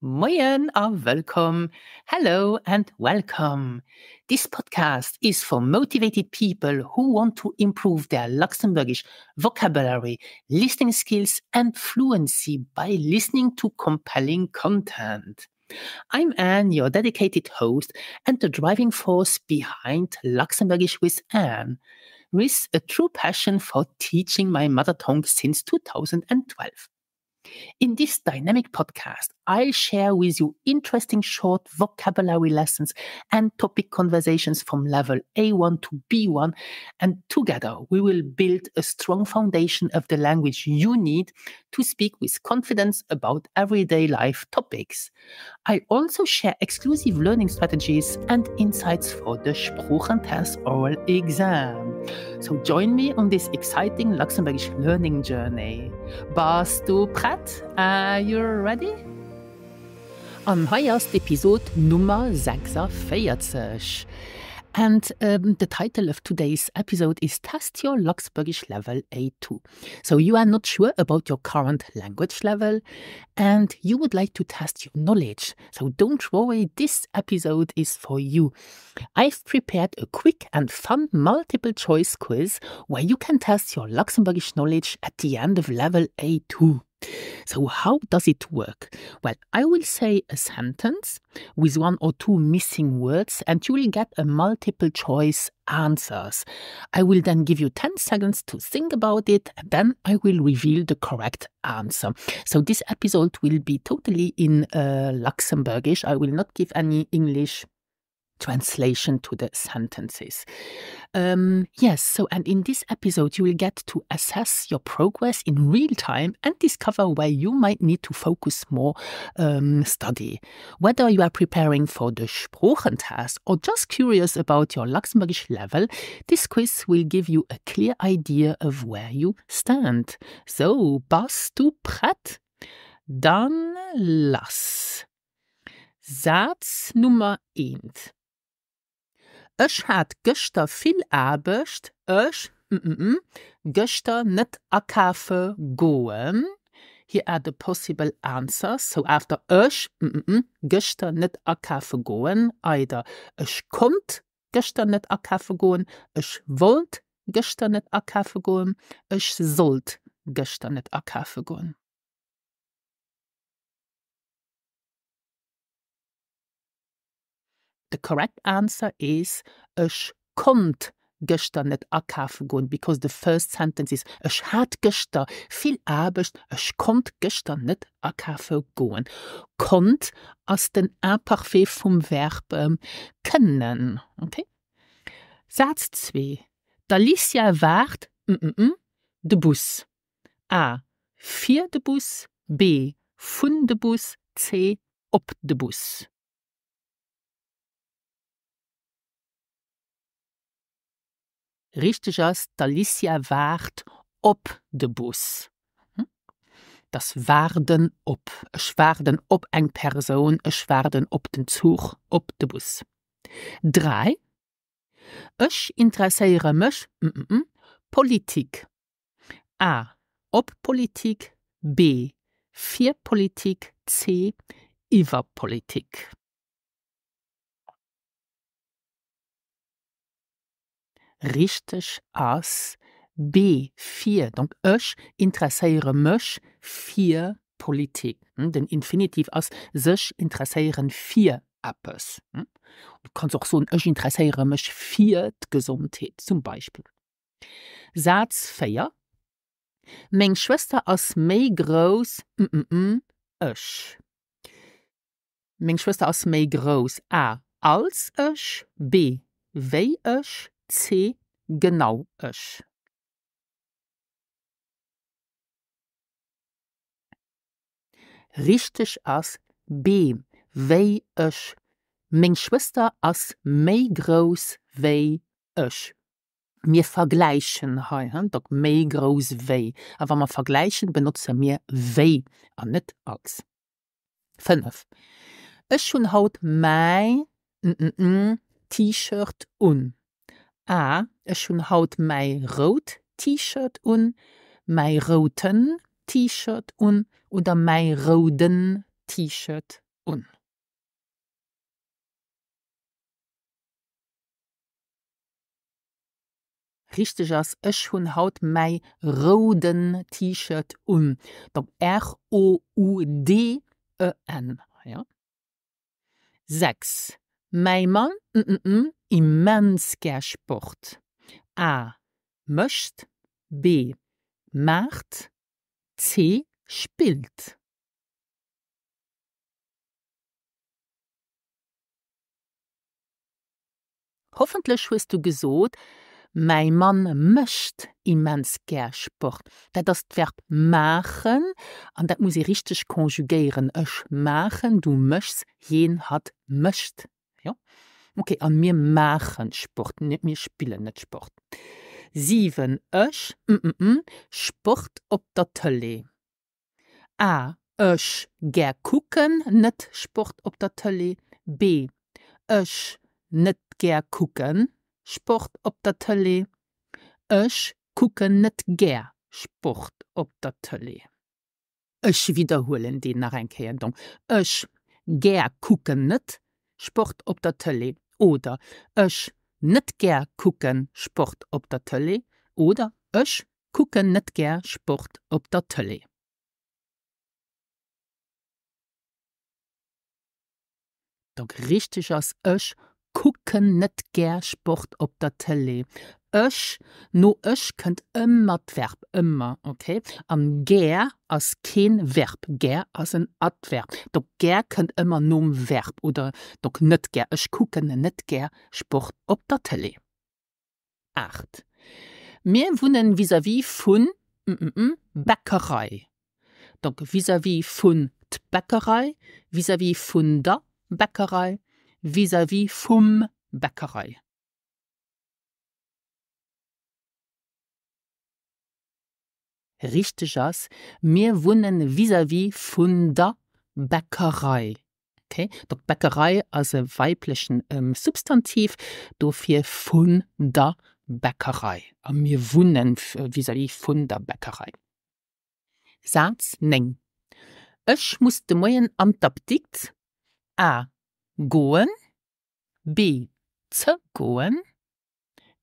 Moyen are welcome. Hello and welcome. This podcast is for motivated people who want to improve their Luxembourgish vocabulary, listening skills, and fluency by listening to compelling content. I'm Anne, your dedicated host and the driving force behind Luxembourgish with Anne, with a true passion for teaching my mother tongue since 2012. In this dynamic podcast, I'll share with you interesting short vocabulary lessons and topic conversations from level A1 to B1. And together, we will build a strong foundation of the language you need to speak with confidence about everyday life topics. I also share exclusive learning strategies and insights for the Spruchentest oral exam. So join me on this exciting Luxembourgish learning journey. Bas du pratt? Uh, you ready? Am heiers d'Episod Nummer 6 feiert sech. And um, the title of today's episode is Test Your Luxembourgish Level A2. So you are not sure about your current language level and you would like to test your knowledge. So don't worry, this episode is for you. I've prepared a quick and fun multiple choice quiz where you can test your Luxembourgish knowledge at the end of level A2. So, how does it work? Well, I will say a sentence with one or two missing words, and you will get a multiple choice answers. I will then give you 10 seconds to think about it, and then I will reveal the correct answer. So, this episode will be totally in uh, Luxembourgish. I will not give any English translation to the sentences. Um, yes, so and in this episode, you will get to assess your progress in real time and discover where you might need to focus more um, study. Whether you are preparing for the test or just curious about your Luxembourgish level, this quiz will give you a clear idea of where you stand. So, bas du bereit? Dann lass. Satz Nummer 1. Ech hat Gëer vill abecht ech mm -mm, mm Gëer net akafe goen Hi er de possible Anzer so a der ech mm -mm, mm Gëer net akafe goen Eider Ech kommt Gëer net akafe goen Ech wollt Gëer net akafe goen Ech sollt Gëer net akafe goen. the correct answer is ich konnte gestern nicht akaf gehen, because the first sentence is ich hat gestern viel Arbeit, ich kommt gestern nicht akafe gehen. kont ass den Äparfé vom Verb ähm, kënnen okay Satz 2 Dalicia wart mm, mm -mm, de Bus A vier de Bus B vun de Bus C Ob de Bus richtig ass d'Alicia wart op de Bus. Hm? Das warden op schwaden op eng Per schwaden op den Zug op de Bus. 3 Ech interesseiere mech mm, mm -mm, Politik A op Politik B 4 Politik C Iwerpolitik. richtig aus B4. Donc, ich interessiere mich für Politik. Hm? Den Infinitiv aus sich interessieren für etwas. Hm? Du kannst auch so ein Ich interessiere mich für die Gesundheit zum Beispiel. Satz 4. Meng Schwester aus méi groß mm, mm, ëch. Mm, Mg Schwester aus méi groß a als ëch, b wéi ëch, C genau ist. Richtig ist B, wei ist. Mein Schwester ist mei groß wei ist. Wir vergleichen hier, hm, doch mei groß wei. Aber wenn wir vergleichen, benutzen wir wei, und nicht als. 5. Ich schon haut mein T-Shirt un. A es schon haut mein rot T-Shirt und mein roten T-Shirt und oder mein roden T-Shirt und. richtig ass ech hun haut mein roden T-Shirt um. R O U D E N. Ja? 6. Mei Mann mm -mm, mm immenser Sport. A. Möcht. B. Macht. C. Spielt. Hoffentlich hast du gesagt, mein Mann möchte immens ger Sport. ist das Verb machen, und das muss ich richtig konjugieren. Ich machen, du möchtest, jen hat möcht. Ja? Okay, an mir machen Sport, nicht mir spielen nicht Sport. Sieben Ösch, mm, mm, mm, Sport ob der Tölle. A. Ösch, ger gucken, nicht Sport ob der Tölle. B. Ösch, nicht ger gucken, Sport ob der Tölle. Ösch, gucken nicht ger, Sport ob der Tölle. Ösch wiederholen die nach ein Ösch, ger gucken nicht, Sport ob der Tölle oder Ech net ger kucken Sport ob der Tölle oder Ech kucken net ger Sport ob der Tölle. Doch richtig ass Ech kucken net ger Sport ob der Tölle. ch no ëch kënnt ëmmer dwerb ëmmer okay an gär ass ken werb gär ass en adwerb do gär kënnt ëmmer nom werb oder do nett gär ech kuckene net gär sport op der tele acht mé wunnen vis a wie vun mm -mm, mm bäckerei do vis a wie vun d bäckerei vis a wie vun der bäckerei vis a wie vum bäckerei richtig richtiges, wir wohnen vis-à-vis von der Bäckerei. Okay? Der Bäckerei als weiblichen ähm, Substantiv, dafür von der Bäckerei. Und wir wohnen äh, vis-à-vis von der Bäckerei. Satz 9. Ich muss musste morgen am Tapdikt A. Gehen. B. Zu gehen.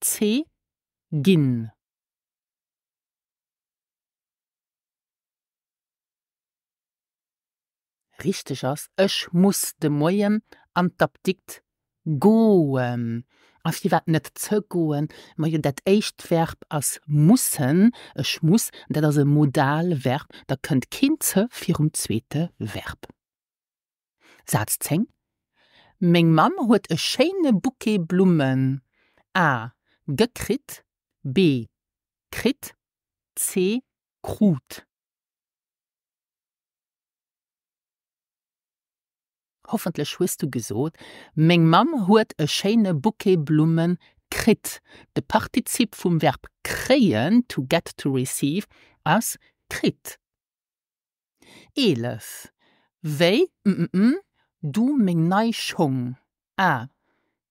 C. Gehen. richtig ass ech muss de moien an tapdikt goem as die wat net ze goen ma je dat echtwerb as mussssen ech muss dat as se modalwerb da könntnt kindze virm um zwete werb sazzenng meng mam huet e scheine buke blumen a gekrit b krit c krut hoffentlich wirst du gesot, Mg Mam huet e Scheine Bouquetblumen krit. De Partizip vum Verb kreien to get to receive as krit. 11. Wei, mm -mm, mm du még neischung. A.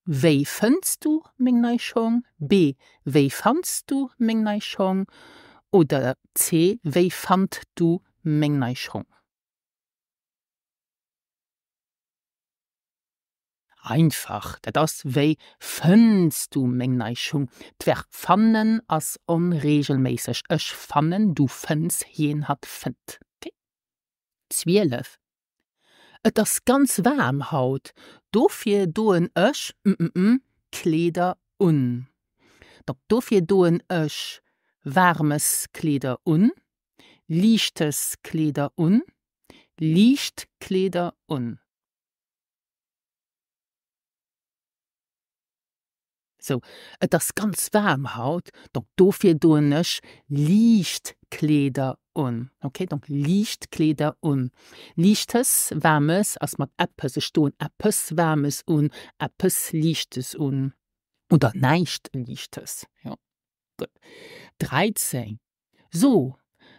Wei fënst du még neischung? B. Wei fandst du még neischung? Oder C. Wei fand du még neischung? einfach, dat ass wéi fënst du Mengneichung. Twer fannen ass unregelmäßig. Ech fannen du fënz hien hat fënd. Okay. Zwielef. Et das ganz warm haut, dofir doen ëch mm -mm, mm Kleider un. Dat dofir doen ösch, warmes Kleider un, lichtes Kleider un, Licht Lichtkleider un. So, et äh, ganz warm haut, doch dafür dofir donech Lichtkleider un. Okay, doch Lichtkleider un. Lichtes, wärmes ass mat Appppese stoun etwas wärmes un, etwas lichtes un. Oder nicht lichtes. Ja. Gut. 13. So,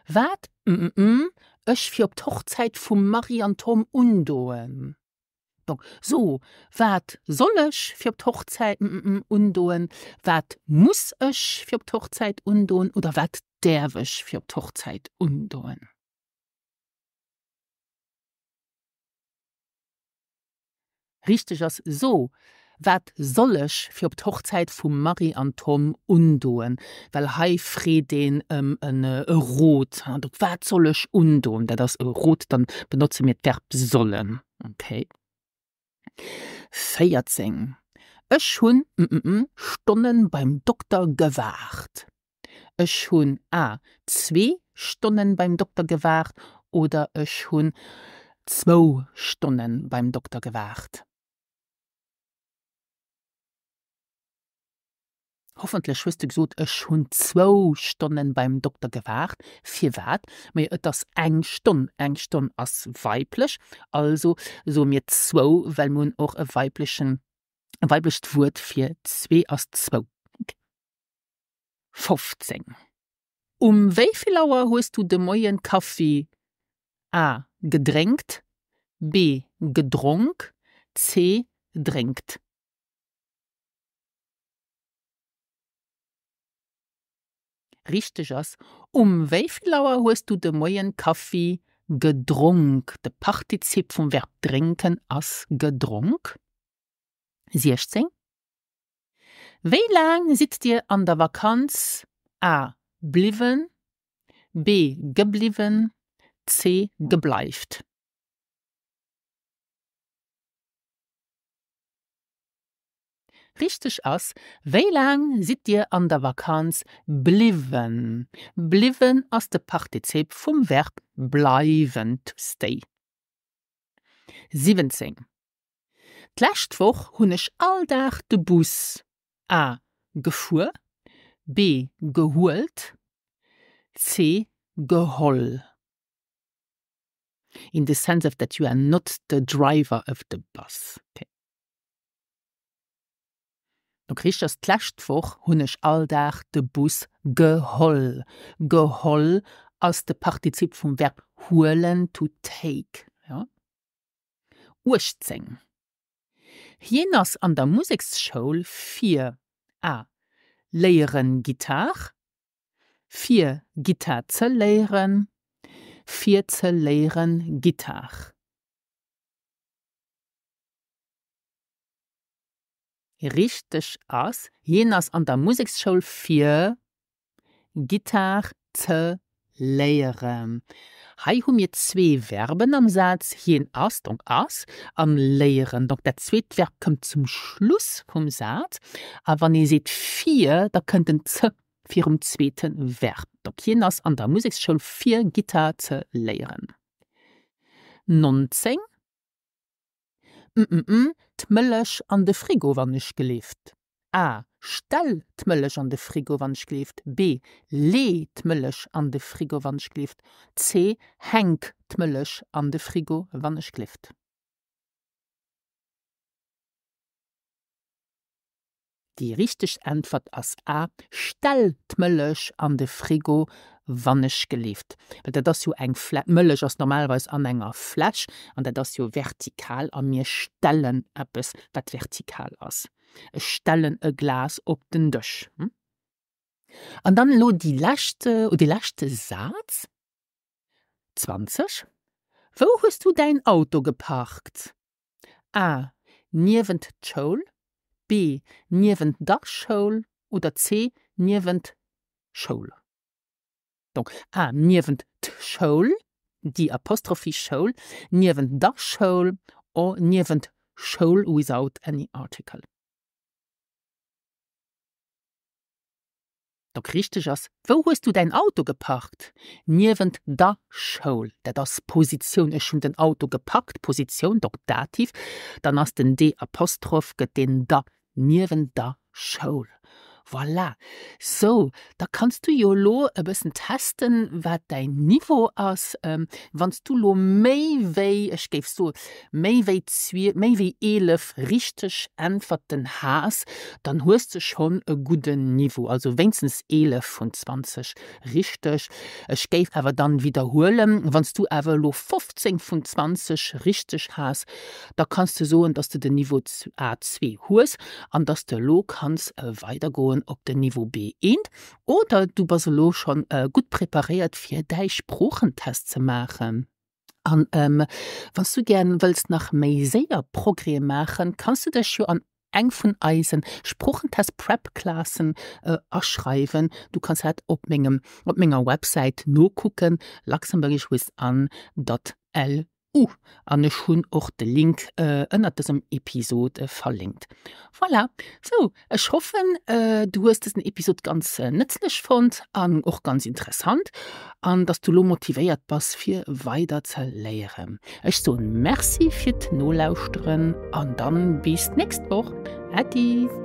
was, mm -mm, ech mm, fir op d'Hochzeit vum Mariantom undoen. So, wat soll ich für die Hochzeit mm, mm, mm, undoen, wat muss ich für die Hochzeit undoen oder wat darf ich für die Hochzeit undoen? Richtig ist so, Was soll ich für die Hochzeit von Marie und Tom undoen? Weil hei Frieden ähm, ein äh, Rot. Was soll ich undoen? Da das Rot, dann benutze mir Verb sollen. Okay. Feierzeng. Ich hun mm, mm, Stunden beim Doktor gewacht. Ich hun a zwei Stunden beim Doktor gewacht oder ich hun zwei Stunden beim Doktor gewacht. Hoffentlich hast du gesagt, ich schon zwei Stunden beim Doktor gewartet. Für was? Mir etwas eine Stunde. Eine Stunde als weiblich. Also so mir zwei, weil man auch ein weiblichen, ein weibliches Wort für zwei als zwei. 15. Um wie viel Uhr hast du den neuen Kaffee A. gedrängt, B. gedrunk, C. trinkt? richtig aus. um wie viel hast du den neuen Kaffee gedrunk? Der Partizip vom Verb trinken ist gedrunk. 16. Wie lang sitzt ihr an der Vakanz? A. Blieben. B. Geblieben. C. Gebleift. richtig ist, wie lange seid ihr an der Vakanz blieben? Blieben ist der Partizip vom Verb bleiben to stay. 17. Die letzte Woche habe ich alldach den Bus a gefuhr, b geholt, c geholl. In the sense of that you are not the driver of the bus. Okay. Du kriegst das Klächtwoch hunnech alldach de Bus geholl. Geholl aus de Partizip vom Verb holen to take. Ja? Urzeng. Jenners an der Musikschule 4 a Leieren Gitar, 4 Gitar zu leieren, 4 zu leieren Gitar. richtig aus, jenes an der Musikschule für Gitarre zu lehren. Hier haben wir zwei Verben am Satz hi en Ausdruck ass am Lehren. Doch der Verb kommt zum Schluss vom Satz. Aber wenn ihr seht vier, da kënnt den ze fir um zweten Verb. Doch hien ass an der Musikschule schon vier Gitter ze leieren. Nonzeng mm -mm, mm. d Mëllech an de Frigowannech geleft. A Stell Mëllech an de Frigowansch kleft, B leet Mëllech an de Frigowansch kleft, C heng Mëllech an de Frigo wannnech kleft. Die richtige Antwort ist a Stellt Müllisch an de Frigo wannnech gelieft. Well Weil das jo eng mëllech ist normalerweise an einer Flasche und das ist ja vertikal an mir stellen etwas, was vertikal ist. E stellen ein Glas auf den Dëch. Und hm? dann lo die letzte, oder die lachte Saz? 20? Wo hast du dein Auto geparkt? A. Ah, Joel B. Niewend Dachschoul oder C. Niewend Schoul. Donc A. Niewend Schoul, die Apostrophe Schoul, Niewend Dachschoul or Niewend Schoul without any article. Da kriegst du es. Wo hast du dein Auto geparkt? Niemand da Schul. Da das Position ist äh, schon dein Auto geparkt. Position, doch Dativ. Dann hast du den D-Apostroph, den da. Niemand da Schul. voilà so da kannst du jo lo e bessen testen wat dein niveau ass ähm, wannst du lo méi wei es äh, geef so méi wei méi wei elef richtig einfach den hass dann hust du schon e guten niveau also wennzens elef von zwanzig richtig es äh, geif aber dann wiederholen wannst du ever lo fünfzehn von zwanzig richtig hass da kannst du so dass du den niveau a zwei hus an das der lo kannst äh, weitergoen Joen op de Niveau B eenint oder du Baselo schon äh, gut prepariert fir deich Spprochentest ze machen. An ähm, was du gern willst nach Meiséier Progré machen, kannst du der Schu an eng vun Eisen Spprochentest PrepKlassen äh, erschreiben. Du kannst het op mengegem op mengeger Website no gucken, Luxemburgisch wis an.lu. U an e hunn och de Link ënnert äh, esem Episod äh, verlinkt. Voilà. So Ech hoffen äh, du hast den Episod ganz äh, nëtzlech fand an och ganz interessant, an dats du lo motivéiert bas fir weider ze léieren. Ech so Merci fir d' Nolauusren an dann bis näst och Ä die!